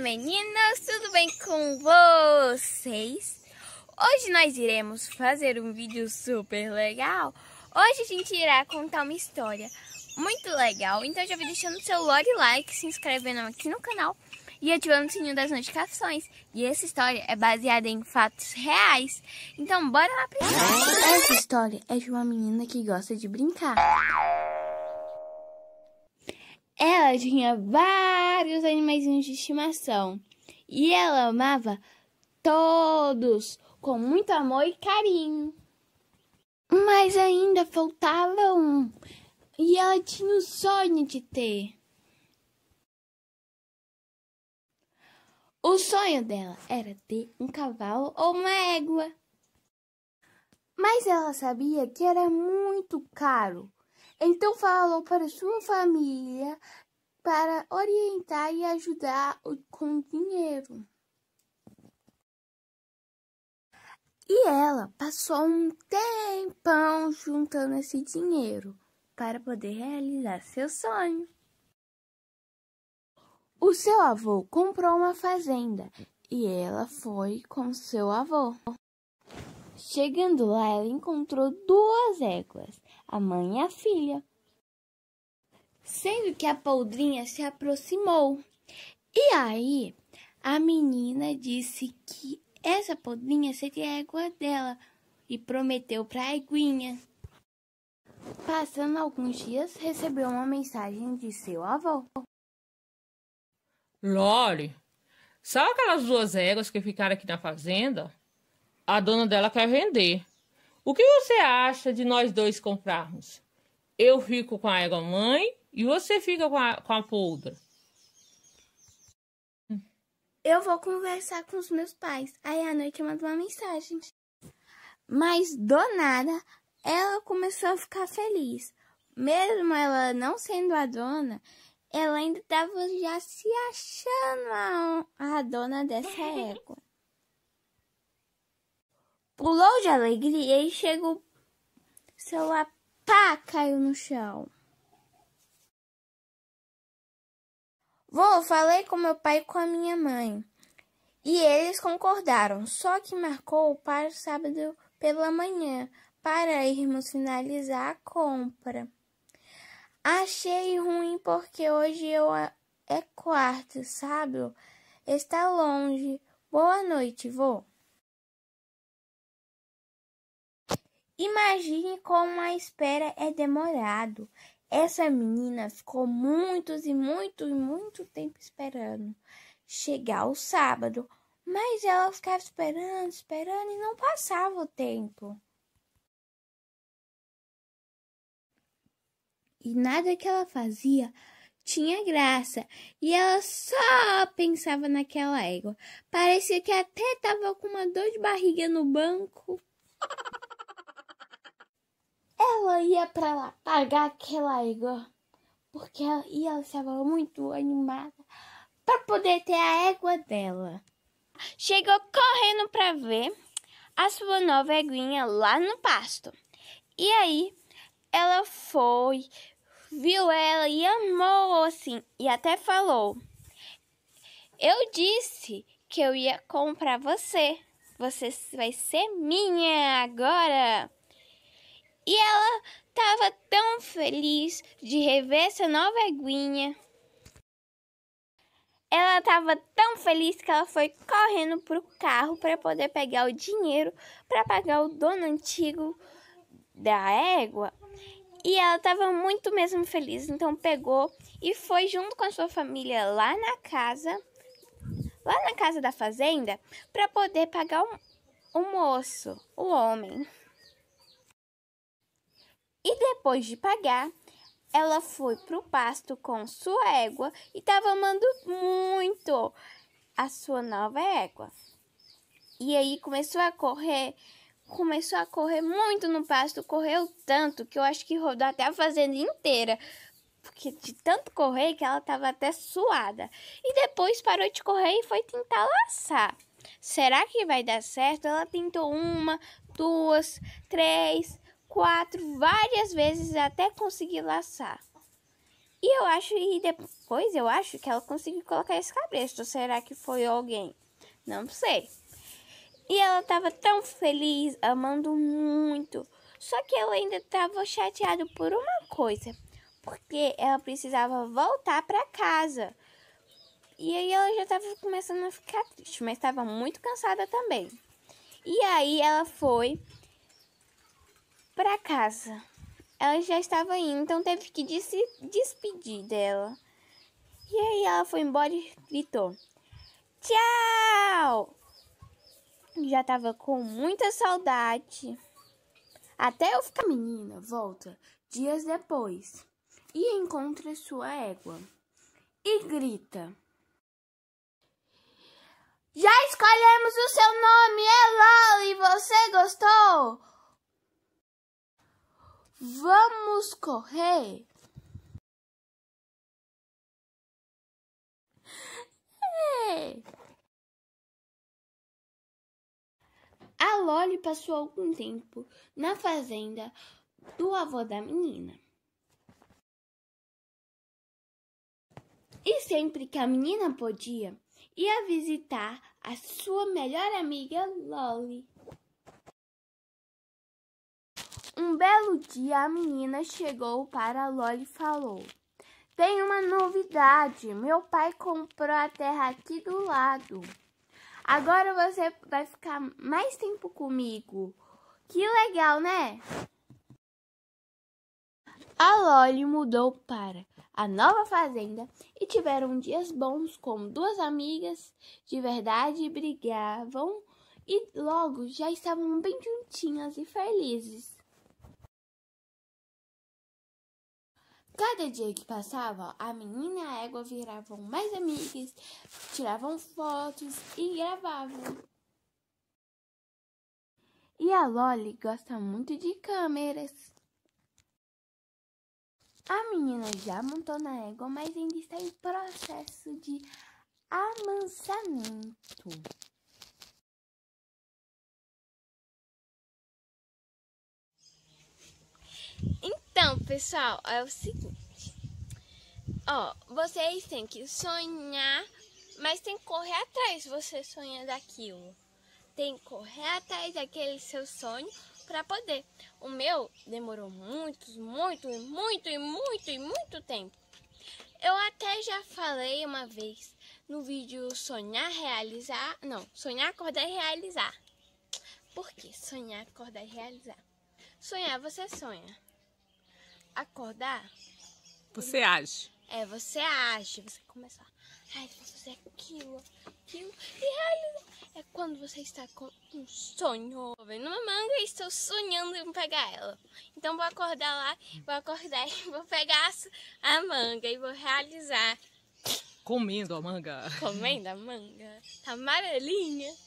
meninas? Tudo bem com vocês? Hoje nós iremos fazer um vídeo super legal. Hoje a gente irá contar uma história muito legal. Então já vem deixando o seu like, se inscrevendo aqui no canal e ativando o sininho das notificações. E essa história é baseada em fatos reais. Então bora lá pra história. Essa história é de uma menina que gosta de brincar. Ela tinha vários animaizinhos de estimação e ela amava todos com muito amor e carinho. Mas ainda faltava um e ela tinha o sonho de ter. O sonho dela era ter um cavalo ou uma égua. Mas ela sabia que era muito caro então falou para sua família para orientar e ajudar com dinheiro. E ela passou um tempão juntando esse dinheiro para poder realizar seu sonho. O seu avô comprou uma fazenda e ela foi com seu avô. Chegando lá, ela encontrou duas éguas a mãe e a filha. Sendo que a poldrinha se aproximou. E aí, a menina disse que essa poldrinha seria a égua dela e prometeu para a eguinha. Passando alguns dias, recebeu uma mensagem de seu avô. Lore, sabe aquelas duas éguas que ficaram aqui na fazenda? A dona dela quer vender. O que você acha de nós dois comprarmos? Eu fico com a égua mãe e você fica com a, com a poldra. Eu vou conversar com os meus pais. Aí à noite eu mando uma mensagem. Mas do nada, ela começou a ficar feliz. Mesmo ela não sendo a dona, ela ainda estava já se achando a, a dona dessa égua pulou de alegria e chegou. Seu pá caiu no chão. Vou, falei com meu pai e com a minha mãe. E eles concordaram, só que marcou para o sábado pela manhã, para irmos finalizar a compra. Achei ruim porque hoje eu é quarto, sábado está longe. Boa noite, vô. Imagine como a espera é demorado. Essa menina ficou muitos e muito e muito tempo esperando chegar o sábado, mas ela ficava esperando, esperando e não passava o tempo. E nada que ela fazia tinha graça, e ela só pensava naquela égua. Parecia que até estava com uma dor de barriga no banco ela ia para lá pagar aquela égua, porque ela, e ela estava muito animada para poder ter a égua dela. Chegou correndo para ver a sua nova éguinha lá no pasto. E aí ela foi, viu ela e amou assim, e até falou: Eu disse que eu ia comprar você. Você vai ser minha agora. E ela estava tão feliz de rever essa nova eguinha. Ela estava tão feliz que ela foi correndo para o carro para poder pegar o dinheiro para pagar o dono antigo da égua. E ela estava muito mesmo feliz, então pegou e foi junto com a sua família lá na casa, lá na casa da fazenda, para poder pagar o, o moço, o homem. E depois de pagar, ela foi pro pasto com sua égua e estava amando muito a sua nova égua. E aí começou a correr, começou a correr muito no pasto, correu tanto que eu acho que rodou até a fazenda inteira. Porque de tanto correr que ela estava até suada. E depois parou de correr e foi tentar laçar. Será que vai dar certo? Ela tentou uma, duas, três, quatro várias vezes até conseguir laçar. E eu acho, e depois eu acho que ela conseguiu colocar esse cabresto. Será que foi alguém? Não sei. E ela estava tão feliz, amando muito. Só que ela ainda estava chateada por uma coisa, porque ela precisava voltar para casa. E aí ela já estava começando a ficar triste, mas estava muito cansada também. E aí ela foi para casa. Ela já estava indo, então teve que se despedir dela. E aí ela foi embora e gritou: Tchau! Já estava com muita saudade. Até eu ficar menina, volta dias depois e encontra sua égua e grita: Já escolhemos o seu nome, é Loli, você gostou? Vamos correr! É. A Loli passou algum tempo na fazenda do avô da menina. E sempre que a menina podia, ia visitar a sua melhor amiga Loli. Um belo dia a menina chegou para Loli e falou: Tem uma novidade. Meu pai comprou a terra aqui do lado. Agora você vai ficar mais tempo comigo. Que legal, né? A Loli mudou para a nova fazenda e tiveram dias bons como duas amigas de verdade brigavam e logo já estavam bem juntinhas e felizes. Cada dia que passava, a menina e a égua viravam mais amigas, tiravam fotos e gravavam. E a Loli gosta muito de câmeras. A menina já montou na égua, mas ainda está em processo de amansamento. Pessoal, é o seguinte. Ó, vocês têm que sonhar, mas tem que correr atrás se você sonha daquilo. Tem que correr atrás daquele seu sonho para poder. O meu demorou muito, muito, muito, e muito, e muito tempo. Eu até já falei uma vez no vídeo sonhar, realizar, não, sonhar, acordar e realizar. Por que sonhar, acordar e realizar? Sonhar, você sonha acordar. Você age. É, você age. Você começa a fazer aquilo, aquilo e realizar. É quando você está com um sonho. Vendo uma manga e estou sonhando em pegar ela. Então vou acordar lá, vou acordar e vou pegar a manga e vou realizar. Comendo a manga. Comendo a manga. Tá amarelinha.